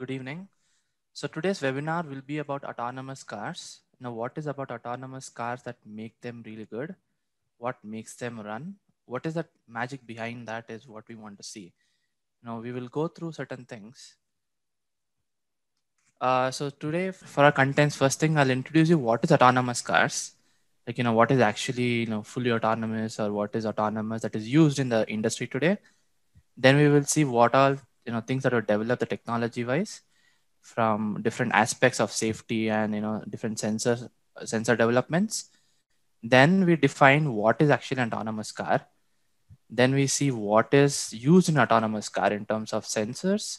Good evening. So today's webinar will be about autonomous cars. Now, what is about autonomous cars that make them really good? What makes them run? What is that magic behind that is what we want to see. Now, we will go through certain things. Uh, so today for our contents, first thing I'll introduce you what is autonomous cars. Like, you know, what is actually, you know, fully autonomous or what is autonomous that is used in the industry today then we will see what all you know things that were developed the technology wise from different aspects of safety and you know different sensor sensor developments then we define what is actually an autonomous car then we see what is used in autonomous car in terms of sensors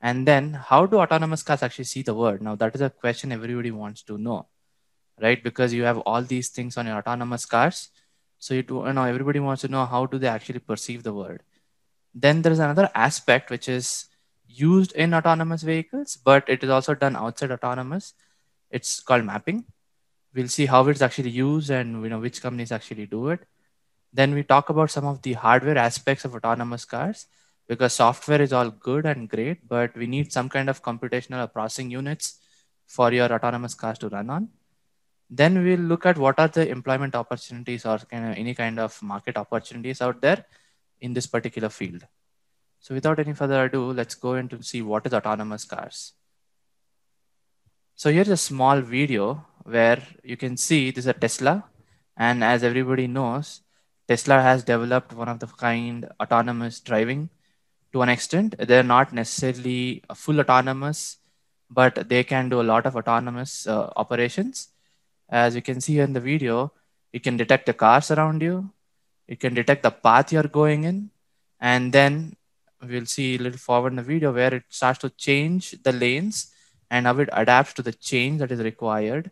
and then how do autonomous cars actually see the world now that is a question everybody wants to know right because you have all these things on your autonomous cars so you, do, you know everybody wants to know how do they actually perceive the world then there's another aspect which is used in autonomous vehicles, but it is also done outside autonomous. It's called mapping. We'll see how it's actually used and you know which companies actually do it. Then we talk about some of the hardware aspects of autonomous cars because software is all good and great, but we need some kind of computational or processing units for your autonomous cars to run on. Then we'll look at what are the employment opportunities or kind of any kind of market opportunities out there in this particular field. So without any further ado, let's go into see what is autonomous cars. So here's a small video where you can see this is a Tesla. And as everybody knows, Tesla has developed one of the kind autonomous driving to an extent. They're not necessarily full autonomous, but they can do a lot of autonomous uh, operations. As you can see in the video, you can detect the cars around you. It can detect the path you're going in. And then we'll see a little forward in the video where it starts to change the lanes and how it adapts to the change that is required.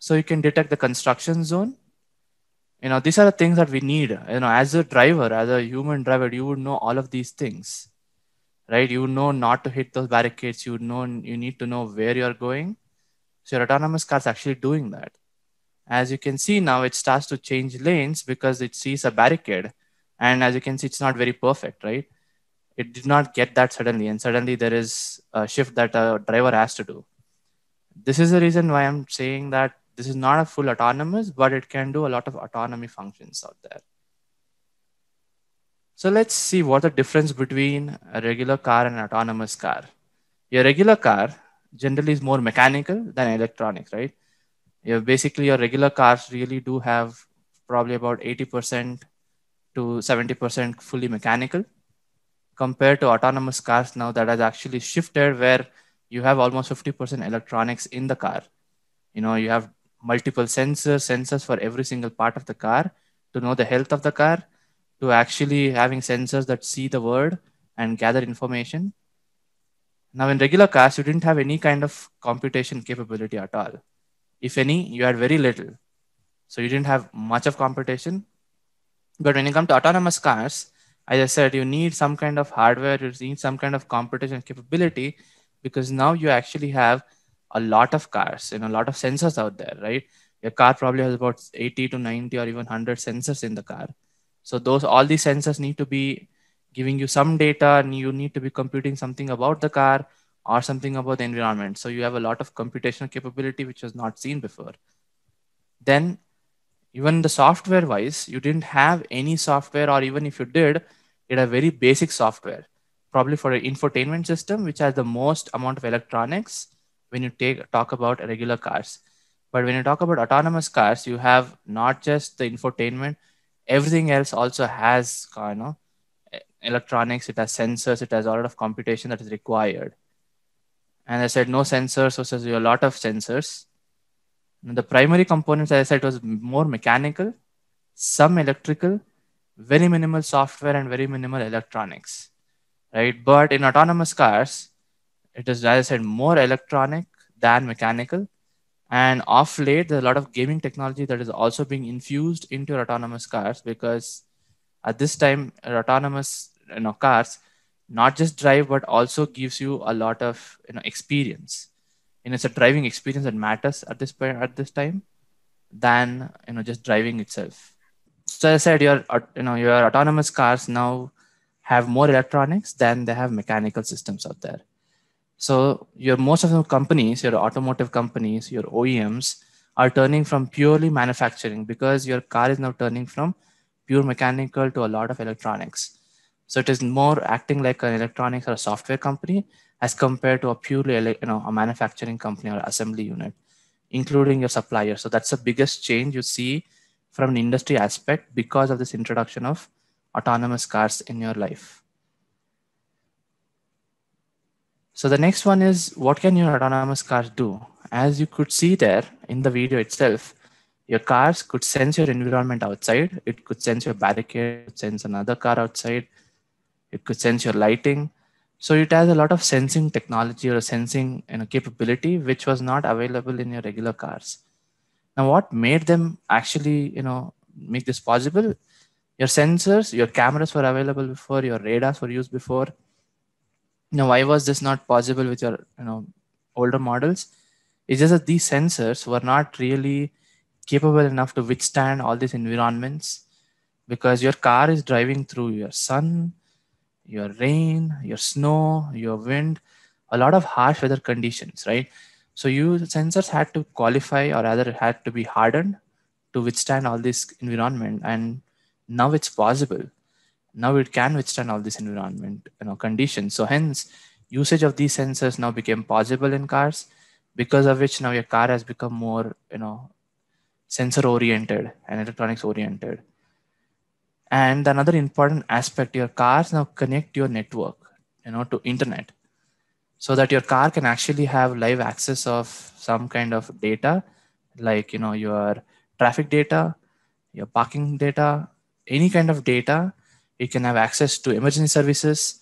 So you can detect the construction zone. You know, these are the things that we need. You know, as a driver, as a human driver, you would know all of these things, right? You know not to hit those barricades. You know you need to know where you're going. So your autonomous cars actually doing that as you can see now it starts to change lanes because it sees a barricade and as you can see it's not very perfect right it did not get that suddenly and suddenly there is a shift that a driver has to do this is the reason why i'm saying that this is not a full autonomous but it can do a lot of autonomy functions out there so let's see what the difference between a regular car and an autonomous car your regular car generally is more mechanical than electronic right yeah, basically your regular cars really do have probably about 80% to 70% fully mechanical compared to autonomous cars now that has actually shifted where you have almost 50% electronics in the car you know you have multiple sensors sensors for every single part of the car to know the health of the car to actually having sensors that see the world and gather information now in regular cars you didn't have any kind of computation capability at all if any, you had very little. So you didn't have much of competition. But when you come to autonomous cars, as I said, you need some kind of hardware, you need some kind of computation capability because now you actually have a lot of cars and a lot of sensors out there, right? Your car probably has about 80 to 90 or even 100 sensors in the car. So those all these sensors need to be giving you some data and you need to be computing something about the car or something about the environment. So you have a lot of computational capability which was not seen before. Then even the software wise, you didn't have any software, or even if you did, it had very basic software, probably for an infotainment system, which has the most amount of electronics when you take talk about regular cars. But when you talk about autonomous cars, you have not just the infotainment, everything else also has you know electronics, it has sensors, it has a lot of computation that is required and I said no sensors there's a lot of sensors. And the primary components, as I said, was more mechanical, some electrical, very minimal software, and very minimal electronics, right? But in autonomous cars, it is, as I said, more electronic than mechanical. And off late, there's a lot of gaming technology that is also being infused into autonomous cars because at this time, autonomous you know, cars not just drive but also gives you a lot of you know experience and it's a driving experience that matters at this point at this time than you know just driving itself so as i said your you know your autonomous cars now have more electronics than they have mechanical systems out there so your most of the companies your automotive companies your oems are turning from purely manufacturing because your car is now turning from pure mechanical to a lot of electronics so it is more acting like an electronics or a software company as compared to a purely you know a manufacturing company or assembly unit, including your supplier. So that's the biggest change you see from an industry aspect because of this introduction of autonomous cars in your life. So the next one is what can your autonomous cars do? As you could see there in the video itself, your cars could sense your environment outside. It could sense your barricade, sense another car outside, it could sense your lighting so it has a lot of sensing technology or sensing you know, capability which was not available in your regular cars now what made them actually you know make this possible your sensors your cameras were available before your radars were used before now why was this not possible with your you know older models it's just that these sensors were not really capable enough to withstand all these environments because your car is driving through your sun your rain, your snow, your wind, a lot of harsh weather conditions, right? So you sensors had to qualify or rather had to be hardened to withstand all this environment. And now it's possible. Now it can withstand all this environment you know, conditions. So hence usage of these sensors now became possible in cars because of which now your car has become more, you know, sensor oriented and electronics oriented and another important aspect your cars now connect your network you know to internet so that your car can actually have live access of some kind of data like you know your traffic data your parking data any kind of data you can have access to emergency services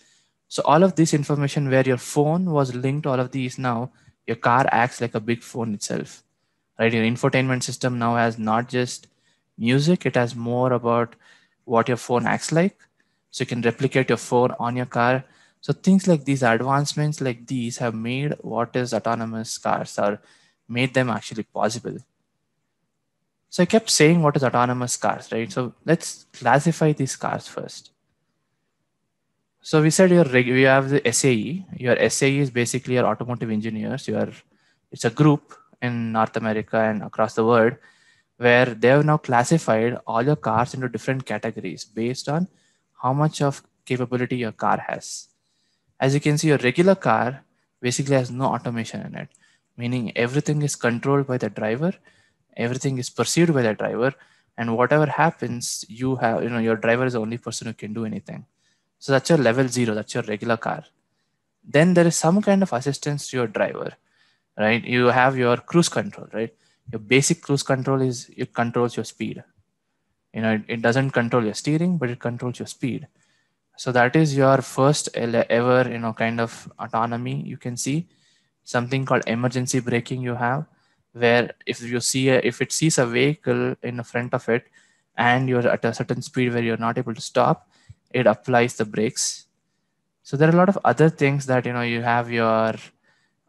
so all of this information where your phone was linked to all of these now your car acts like a big phone itself right your infotainment system now has not just music it has more about what your phone acts like. So you can replicate your phone on your car. So things like these advancements like these have made what is autonomous cars or made them actually possible. So I kept saying what is autonomous cars, right? So let's classify these cars first. So we said you have the SAE. Your SAE is basically your automotive engineers. Your it's a group in North America and across the world where they have now classified all your cars into different categories based on how much of capability your car has. As you can see, your regular car basically has no automation in it, meaning everything is controlled by the driver, everything is perceived by the driver, and whatever happens, you have, you know, your driver is the only person who can do anything. So that's your level zero, that's your regular car. Then there is some kind of assistance to your driver, right? You have your cruise control, right? your basic cruise control is it controls your speed you know it, it doesn't control your steering but it controls your speed so that is your first ever you know kind of autonomy you can see something called emergency braking you have where if you see a, if it sees a vehicle in the front of it and you're at a certain speed where you're not able to stop it applies the brakes so there are a lot of other things that you know you have your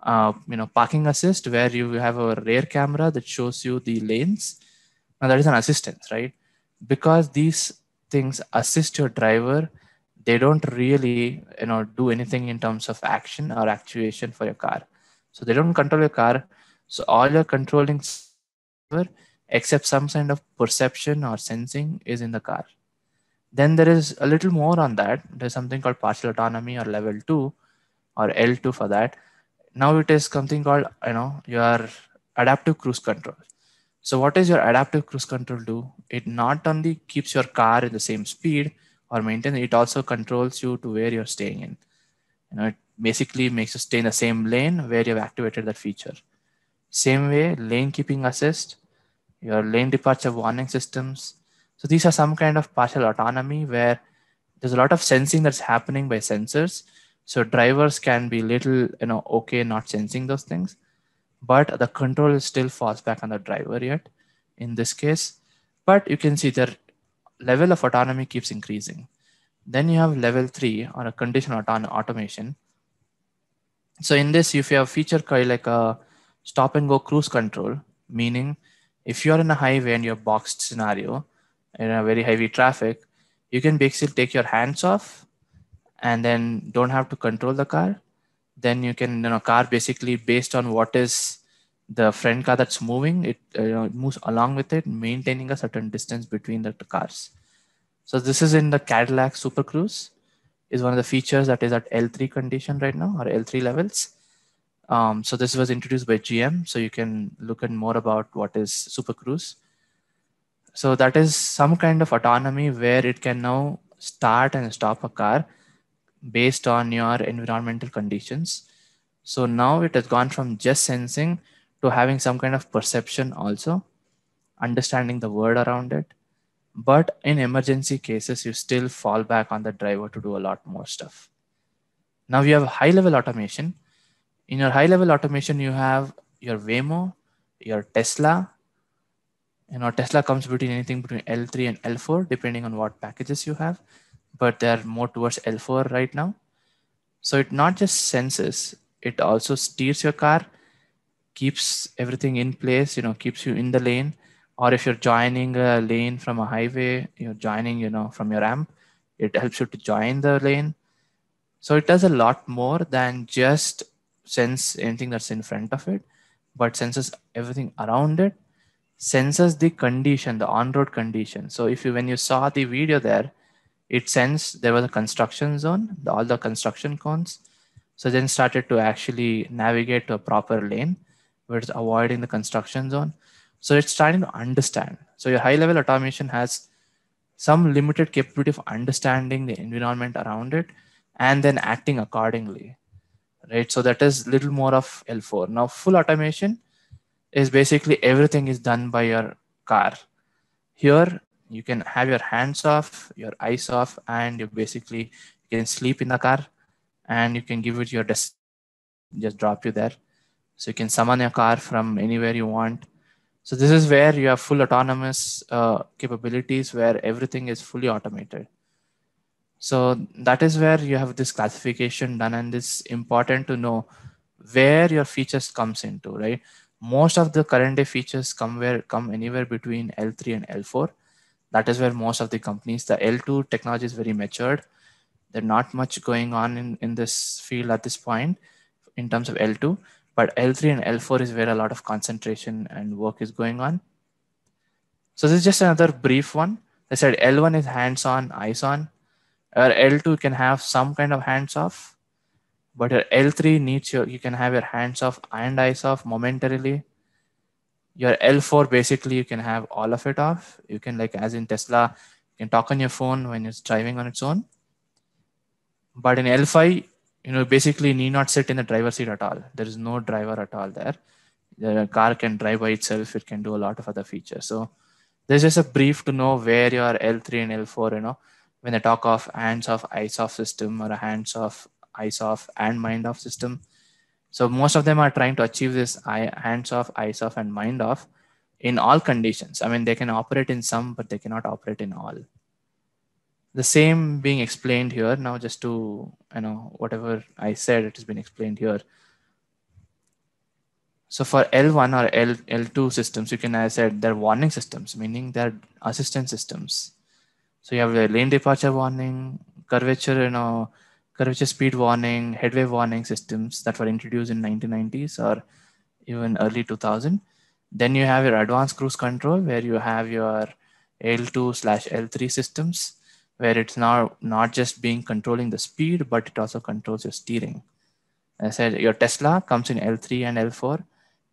uh, you know, parking assist, where you have a rear camera that shows you the lanes. Now that is an assistance, right? Because these things assist your driver, they don't really, you know, do anything in terms of action or actuation for your car. So they don't control your car. So all your controlling except some kind of perception or sensing is in the car. Then there is a little more on that. There's something called partial autonomy or level two or L2 for that, now it is something called you know your adaptive cruise control so what does your adaptive cruise control do it not only keeps your car in the same speed or maintain it also controls you to where you're staying in you know it basically makes you stay in the same lane where you've activated that feature same way lane keeping assist your lane departure warning systems so these are some kind of partial autonomy where there's a lot of sensing that's happening by sensors so drivers can be little, you know, okay, not sensing those things, but the control still falls back on the driver yet in this case. But you can see their level of autonomy keeps increasing. Then you have level three or a conditional auto automation. So in this, if you have feature like a stop and go cruise control, meaning if you're in a highway and you're boxed scenario in a very heavy traffic, you can basically take your hands off and then don't have to control the car then you can you know car basically based on what is the friend car that's moving it uh, you know moves along with it maintaining a certain distance between the cars so this is in the cadillac super cruise is one of the features that is at l3 condition right now or l3 levels um, so this was introduced by gm so you can look at more about what is super cruise so that is some kind of autonomy where it can now start and stop a car based on your environmental conditions. So now it has gone from just sensing to having some kind of perception also, understanding the world around it. But in emergency cases, you still fall back on the driver to do a lot more stuff. Now you have high level automation. In your high level automation, you have your Waymo, your Tesla. You know, Tesla comes between anything between L3 and L4, depending on what packages you have but they're more towards L4 right now. So it not just senses, it also steers your car, keeps everything in place, you know, keeps you in the lane. Or if you're joining a lane from a highway, you're joining, you know, from your ramp, it helps you to join the lane. So it does a lot more than just sense anything that's in front of it, but senses everything around it, senses the condition, the on-road condition. So if you when you saw the video there, it sensed there was a construction zone, the, all the construction cones. So then started to actually navigate to a proper lane where it's avoiding the construction zone. So it's starting to understand. So your high level automation has some limited capability of understanding the environment around it and then acting accordingly. Right. So that is little more of L4. Now full automation is basically everything is done by your car. Here you can have your hands off, your eyes off, and you basically can sleep in the car and you can give it your just drop you there. So you can summon your car from anywhere you want. So this is where you have full autonomous uh, capabilities where everything is fully automated. So that is where you have this classification done and it's important to know where your features comes into, right? Most of the current day features come where come anywhere between L3 and L4 that is where most of the companies, the L2 technology is very matured. There's not much going on in, in this field at this point in terms of L2, but L3 and L4 is where a lot of concentration and work is going on. So this is just another brief one. I said L1 is hands-on, eyes-on, or L2 can have some kind of hands-off, but your L3 needs your, you can have your hands-off and eyes-off momentarily your L4 basically you can have all of it off. You can like as in Tesla, you can talk on your phone when it's driving on its own. But in L5, you know basically need not sit in the driver seat at all. There is no driver at all there. The car can drive by itself. It can do a lot of other features. So there's just a brief to know where your L3 and L4, you know, when they talk of hands off, eyes off system or a hands off, eyes off, and mind off system so most of them are trying to achieve this eye, hands off, eyes off, and mind off in all conditions. I mean, they can operate in some, but they cannot operate in all. The same being explained here now, just to, you know, whatever I said, it has been explained here. So for L1 or L, L2 systems, you can, as I said, they're warning systems, meaning they're assistance systems. So you have the lane departure warning, curvature, you know, curvature speed warning, headway warning systems that were introduced in 1990s or even early 2000. Then you have your advanced cruise control where you have your L2 slash L3 systems where it's now not just being controlling the speed, but it also controls your steering. As I said your Tesla comes in L3 and L4.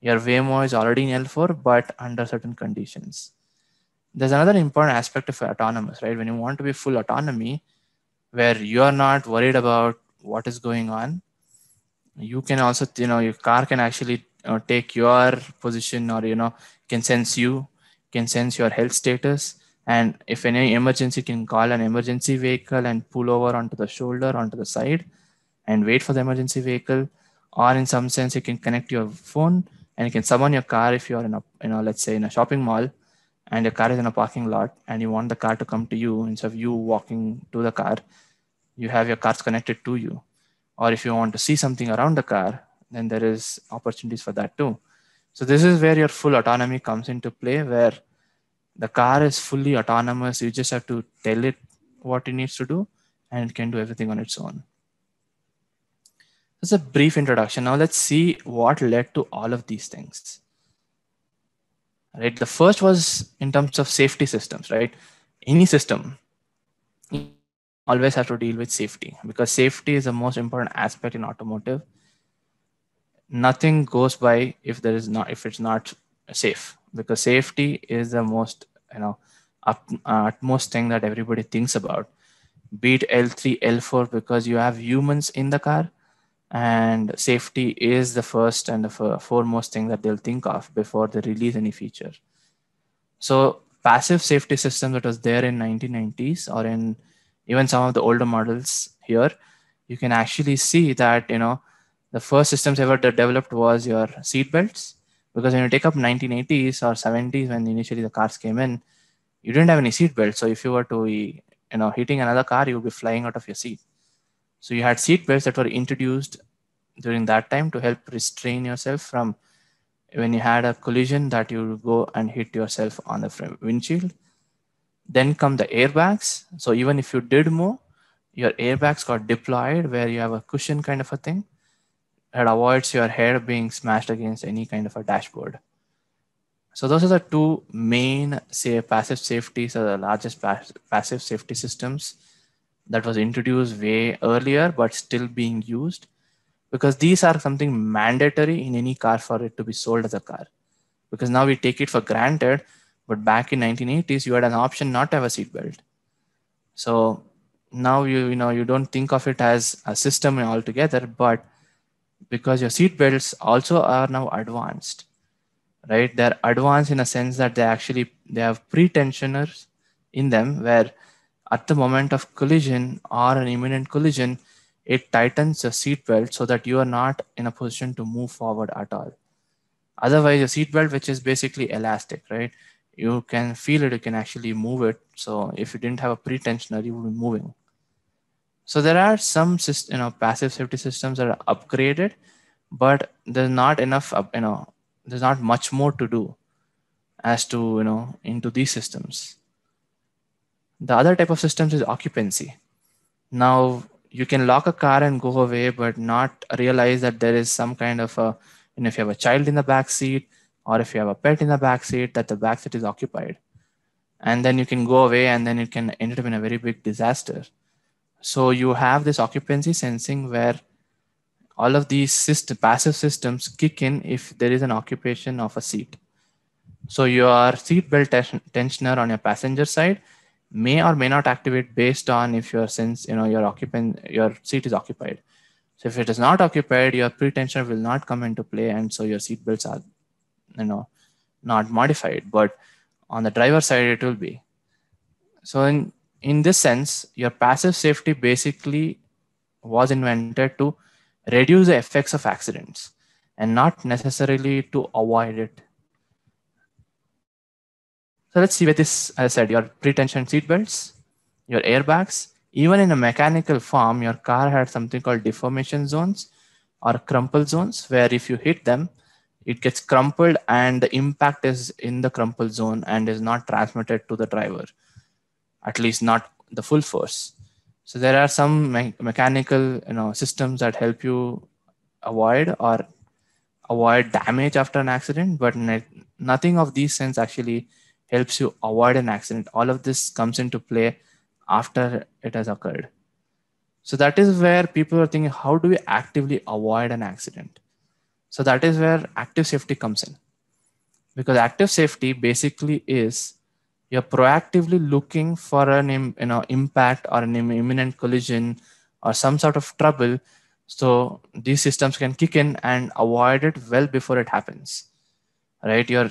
Your Waymo is already in L4, but under certain conditions. There's another important aspect of autonomous, right? When you want to be full autonomy, where you're not worried about what is going on you can also you know your car can actually uh, take your position or you know can sense you can sense your health status and if any emergency can call an emergency vehicle and pull over onto the shoulder onto the side and wait for the emergency vehicle or in some sense you can connect your phone and you can summon your car if you're in a you know let's say in a shopping mall and your car is in a parking lot and you want the car to come to you instead of you walking to the car you have your cars connected to you or if you want to see something around the car then there is opportunities for that too so this is where your full autonomy comes into play where the car is fully autonomous you just have to tell it what it needs to do and it can do everything on its own that's a brief introduction now let's see what led to all of these things right the first was in terms of safety systems right any system always have to deal with safety because safety is the most important aspect in automotive nothing goes by if there is not if it's not safe because safety is the most you know up, uh, utmost thing that everybody thinks about be it l3 l4 because you have humans in the car and safety is the first and the foremost thing that they'll think of before they release any feature so passive safety system that was there in 1990s or in even some of the older models here, you can actually see that, you know, the first systems ever developed was your seat belts. Because when you take up 1980s or 70s, when initially the cars came in, you didn't have any seat belts. So if you were to be, you know, hitting another car, you would be flying out of your seat. So you had seat belts that were introduced during that time to help restrain yourself from when you had a collision that you go and hit yourself on the windshield then come the airbags. So even if you did move, your airbags got deployed where you have a cushion kind of a thing. It avoids your head being smashed against any kind of a dashboard. So those are the two main say passive safety, so the largest pass passive safety systems that was introduced way earlier, but still being used because these are something mandatory in any car for it to be sold as a car. Because now we take it for granted but back in 1980s, you had an option not to have a seatbelt. So now you you know you don't think of it as a system altogether, but because your seatbelts also are now advanced, right? They're advanced in a sense that they actually they have pre-tensioners in them where at the moment of collision or an imminent collision, it tightens your seatbelt so that you are not in a position to move forward at all. Otherwise, your seatbelt, which is basically elastic, right? you can feel it, you can actually move it. So if you didn't have a pretensioner, you would be moving. So there are some you know passive safety systems that are upgraded, but there's not enough you know there's not much more to do as to you know into these systems. The other type of systems is occupancy. Now you can lock a car and go away, but not realize that there is some kind of a you know if you have a child in the back seat, or if you have a pet in the back seat that the back seat is occupied and then you can go away and then it can end up in a very big disaster so you have this occupancy sensing where all of these system, passive systems kick in if there is an occupation of a seat so your seatbelt tens- tensioner on your passenger side may or may not activate based on if your sense you know your occupant your seat is occupied so if it is not occupied your pretensioner will not come into play and so your seat belts are you know not modified but on the driver side it will be so in in this sense your passive safety basically was invented to reduce the effects of accidents and not necessarily to avoid it so let's see what this as i said your pretension seat belts your airbags even in a mechanical form your car had something called deformation zones or crumple zones where if you hit them it gets crumpled and the impact is in the crumple zone and is not transmitted to the driver, at least not the full force. So there are some me mechanical you know, systems that help you avoid or avoid damage after an accident, but nothing of these sense actually helps you avoid an accident. All of this comes into play after it has occurred. So that is where people are thinking, how do we actively avoid an accident? So that is where active safety comes in. Because active safety basically is you're proactively looking for an you know, impact or an imminent collision or some sort of trouble. So these systems can kick in and avoid it well before it happens. Right? Your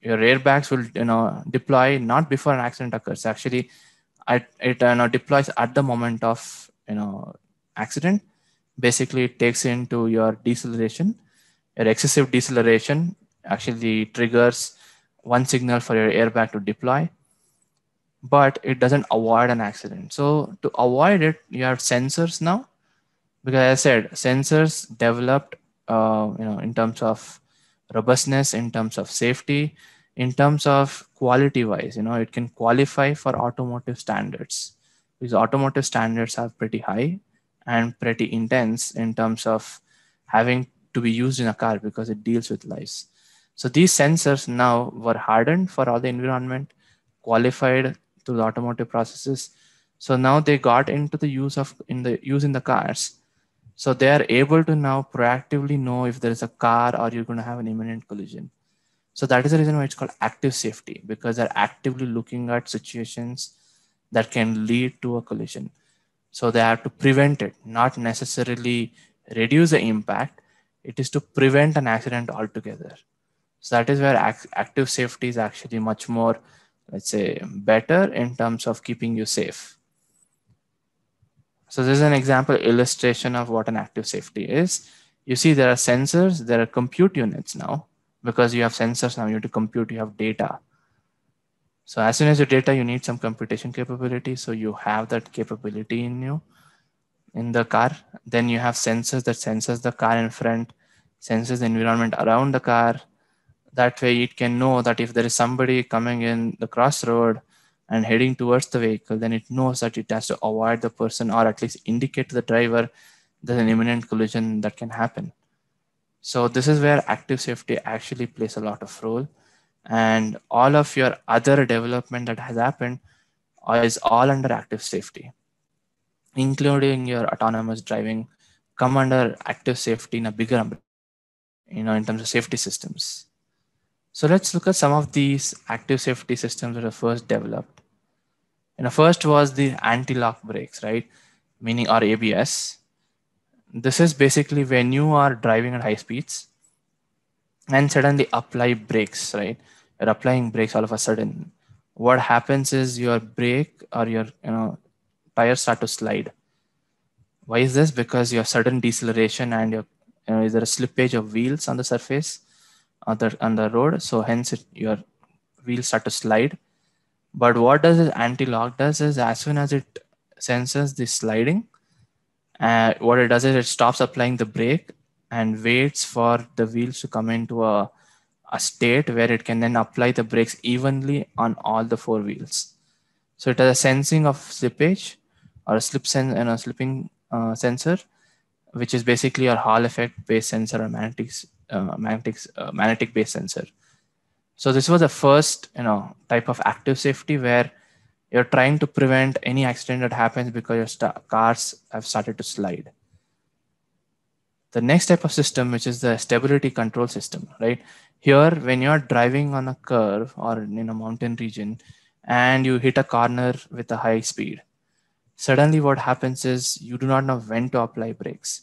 your airbags will you know deploy not before an accident occurs. Actually, it, it you know, deploys at the moment of you know accident. Basically, it takes into your deceleration your excessive deceleration actually triggers one signal for your airbag to deploy, but it doesn't avoid an accident. So to avoid it, you have sensors now, because I said sensors developed, uh, you know, in terms of robustness, in terms of safety, in terms of quality wise, you know, it can qualify for automotive standards because automotive standards are pretty high and pretty intense in terms of having to be used in a car because it deals with lives. So these sensors now were hardened for all the environment, qualified to the automotive processes. So now they got into the use of in the use in the cars. So they are able to now proactively know if there is a car or you're going to have an imminent collision. So that is the reason why it's called active safety because they're actively looking at situations that can lead to a collision. So they have to prevent it, not necessarily reduce the impact, it is to prevent an accident altogether so that is where active safety is actually much more let's say better in terms of keeping you safe so this is an example illustration of what an active safety is you see there are sensors there are compute units now because you have sensors now you have to compute you have data so as soon as your data you need some computation capability so you have that capability in you in the car. Then you have sensors that senses the car in front, senses the environment around the car. That way it can know that if there is somebody coming in the crossroad and heading towards the vehicle, then it knows that it has to avoid the person or at least indicate to the driver there's an imminent collision that can happen. So this is where active safety actually plays a lot of role. And all of your other development that has happened is all under active safety including your autonomous driving, come under active safety in a bigger umbrella, you know, in terms of safety systems. So let's look at some of these active safety systems that are first developed. And the first was the anti-lock brakes, right? Meaning our ABS. This is basically when you are driving at high speeds and suddenly apply brakes, right? You're applying brakes all of a sudden. What happens is your brake or your you know tires start to slide. Why is this? Because you have sudden deceleration and your you know, is there a slippage of wheels on the surface on the, on the road? So hence it, your wheels start to slide. But what does this anti-lock does is as soon as it senses the sliding, uh, what it does is it stops applying the brake and waits for the wheels to come into a, a state where it can then apply the brakes evenly on all the four wheels. So it has a sensing of slippage or a slip sensor, and a slipping uh, sensor, which is basically a Hall effect based sensor or magnetic uh, magnetic uh, magnetic based sensor. So this was the first you know type of active safety where you're trying to prevent any accident that happens because your cars have started to slide. The next type of system, which is the stability control system, right? Here, when you're driving on a curve or in a mountain region, and you hit a corner with a high speed, suddenly what happens is you do not know when to apply brakes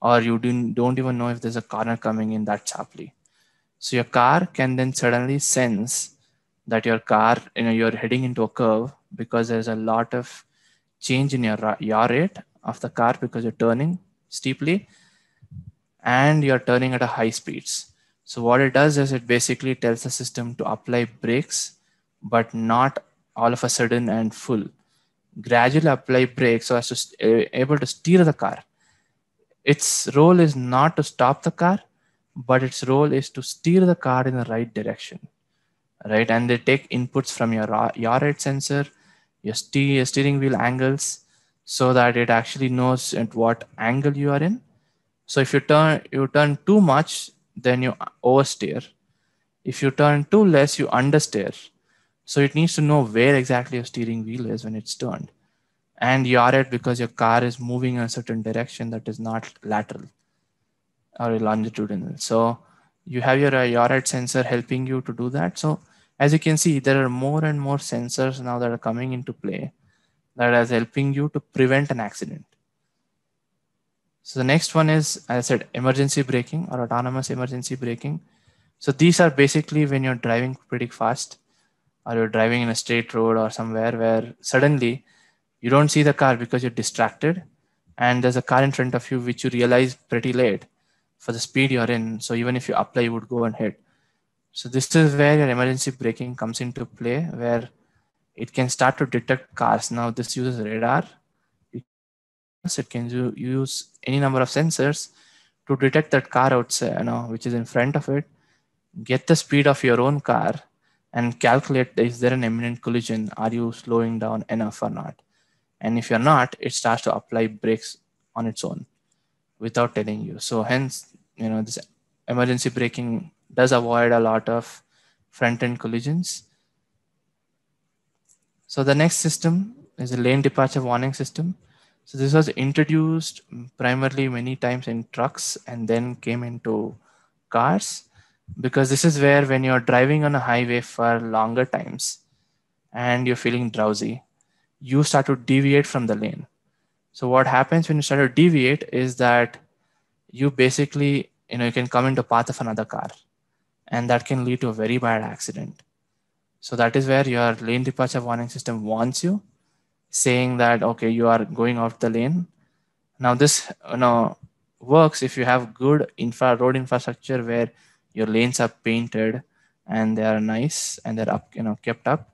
or you don't even know if there's a corner coming in that sharply. So your car can then suddenly sense that your car, you know, you're heading into a curve because there's a lot of change in your yaw rate of the car because you're turning steeply and you're turning at a high speeds. So what it does is it basically tells the system to apply brakes, but not all of a sudden and full gradually apply brakes so as to st- eh, able to steer the car. Its role is not to stop the car, but its role is to steer the car in the right direction, right? And they take inputs from your uh, yaw rate sensor, your, st- your steering wheel angles, so that it actually knows at what angle you are in. So if you turn you turn too much, then you uh, oversteer. If you turn too less, you understeer. So it needs to know where exactly your steering wheel is when it's turned. And you are it because your car is moving in a certain direction that is not lateral or longitudinal. So you have your IORAD uh, sensor helping you to do that. So as you can see, there are more and more sensors now that are coming into play that is helping you to prevent an accident. So the next one is, as I said, emergency braking or autonomous emergency braking. So these are basically when you're driving pretty fast or you're driving in a straight road or somewhere where suddenly you don't see the car because you're distracted and there's a car in front of you which you realize pretty late for the speed you're in so even if you apply you would go and hit so this is where your emergency braking comes into play where it can start to detect cars now this uses radar it can use any number of sensors to detect that car outside you know which is in front of it get the speed of your own car and calculate is there an imminent collision? Are you slowing down enough or not? And if you're not, it starts to apply brakes on its own without telling you. So hence, you know, this emergency braking does avoid a lot of front end collisions. So the next system is a lane departure warning system. So this was introduced primarily many times in trucks and then came into cars because this is where when you're driving on a highway for longer times and you're feeling drowsy you start to deviate from the lane so what happens when you start to deviate is that you basically you know you can come into path of another car and that can lead to a very bad accident so that is where your lane departure warning system warns you saying that okay you are going off the lane now this you know works if you have good infra road infrastructure where your lanes are painted and they are nice and they're up, you know, kept up.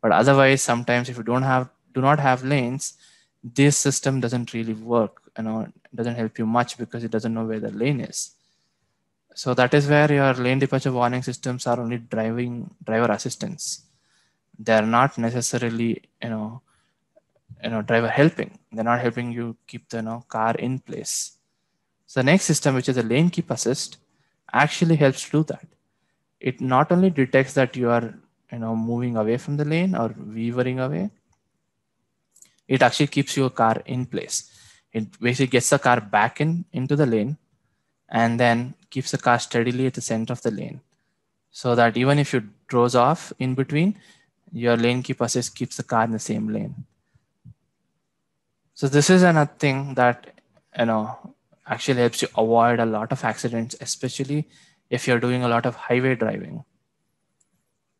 But otherwise, sometimes if you don't have, do not have lanes, this system doesn't really work, you know, doesn't help you much because it doesn't know where the lane is. So that is where your lane departure warning systems are only driving driver assistance. They are not necessarily, you know, you know, driver helping. They're not helping you keep the you know, car in place. So the next system, which is the lane keep assist, actually helps to do that. It not only detects that you are you know moving away from the lane or weavering away, it actually keeps your car in place. It basically gets the car back in into the lane and then keeps the car steadily at the center of the lane. So that even if you draws off in between, your lane keep assist keeps the car in the same lane. So this is another thing that you know actually helps you avoid a lot of accidents, especially if you're doing a lot of highway driving.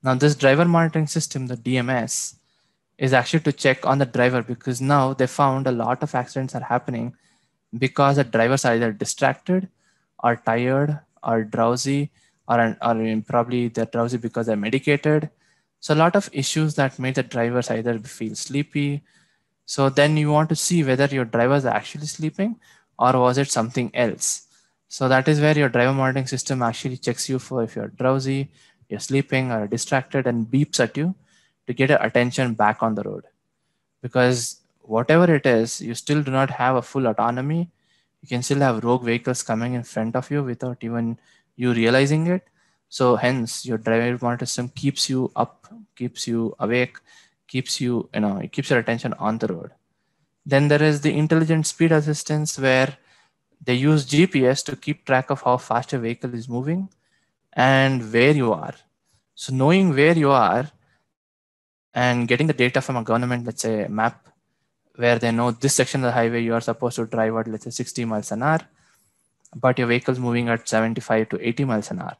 Now, this driver monitoring system, the DMS, is actually to check on the driver because now they found a lot of accidents are happening because the drivers are either distracted or tired or drowsy or, or probably they're drowsy because they're medicated. So a lot of issues that made the drivers either feel sleepy. So then you want to see whether your drivers are actually sleeping or was it something else? So that is where your driver monitoring system actually checks you for if you're drowsy, you're sleeping or distracted and beeps at you to get your attention back on the road. Because whatever it is, you still do not have a full autonomy. You can still have rogue vehicles coming in front of you without even you realizing it. So hence your driver monitor system keeps you up, keeps you awake, keeps you, you know, it keeps your attention on the road. Then there is the intelligent speed assistance where they use GPS to keep track of how fast a vehicle is moving and where you are. So knowing where you are and getting the data from a government, let's say map, where they know this section of the highway you are supposed to drive at, let's say 60 miles an hour, but your vehicle's moving at 75 to 80 miles an hour.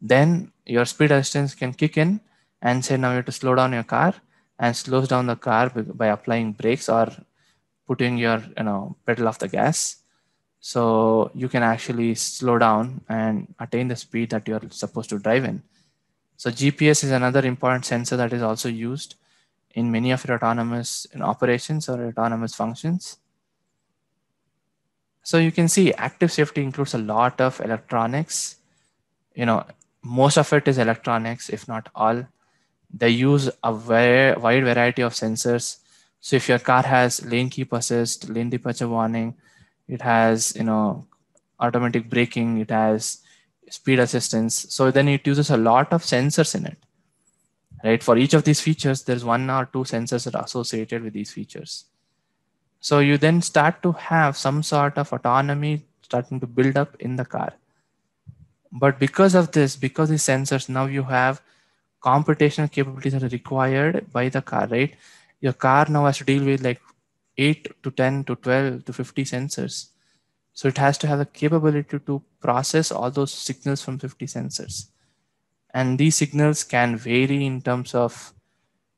Then your speed assistance can kick in and say now you have to slow down your car and slows down the car by applying brakes or Putting your you know pedal of the gas so you can actually slow down and attain the speed that you're supposed to drive in so gps is another important sensor that is also used in many of your autonomous operations or autonomous functions so you can see active safety includes a lot of electronics you know most of it is electronics if not all they use a very wide variety of sensors so if your car has lane keep assist, lane departure warning, it has you know automatic braking, it has speed assistance. So then it uses a lot of sensors in it, right? For each of these features, there's one or two sensors that are associated with these features. So you then start to have some sort of autonomy starting to build up in the car. But because of this, because these sensors, now you have computational capabilities that are required by the car, right? your car now has to deal with like 8 to 10 to 12 to 50 sensors so it has to have the capability to process all those signals from 50 sensors and these signals can vary in terms of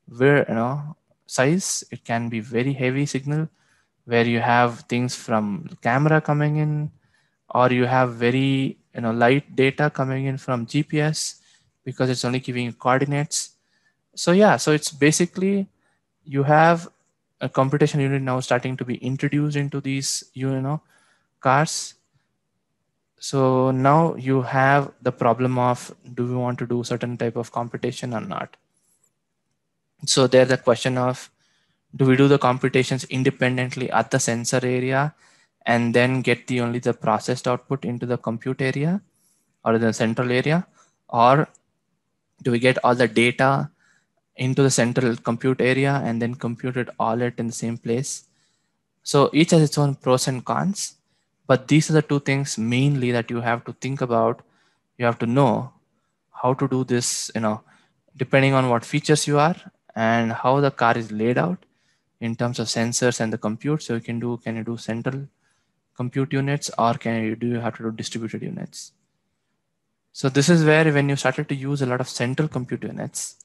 where you know size it can be very heavy signal where you have things from camera coming in or you have very you know light data coming in from gps because it's only giving you coordinates so yeah so it's basically you have a computation unit now starting to be introduced into these you know cars so now you have the problem of do we want to do certain type of computation or not so there's the question of do we do the computations independently at the sensor area and then get the only the processed output into the compute area or the central area or do we get all the data into the central compute area and then computed all it in the same place. So each has its own pros and cons, but these are the two things mainly that you have to think about. You have to know how to do this, you know, depending on what features you are and how the car is laid out in terms of sensors and the compute. So you can do, can you do central compute units or can you do you have to do distributed units? So this is where when you started to use a lot of central compute units,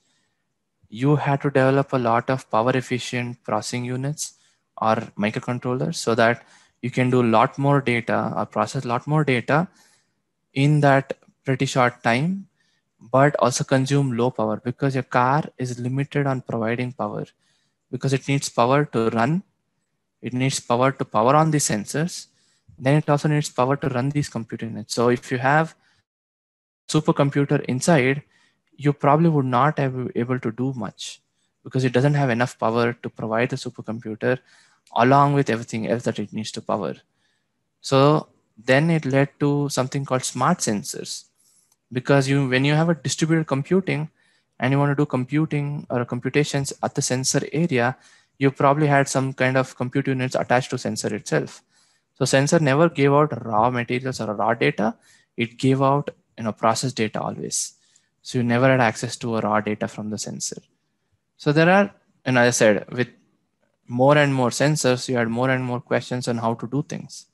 you had to develop a lot of power efficient processing units or microcontrollers so that you can do a lot more data or process a lot more data in that pretty short time but also consume low power because your car is limited on providing power because it needs power to run it needs power to power on the sensors then it also needs power to run these computer units so if you have supercomputer inside you probably would not have able to do much because it doesn't have enough power to provide the supercomputer along with everything else that it needs to power. So then it led to something called smart sensors because you when you have a distributed computing and you want to do computing or computations at the sensor area, you probably had some kind of compute units attached to sensor itself. So sensor never gave out raw materials or raw data. It gave out you know process data always. So you never had access to a raw data from the sensor. So there are, and as I said, with more and more sensors, you had more and more questions on how to do things.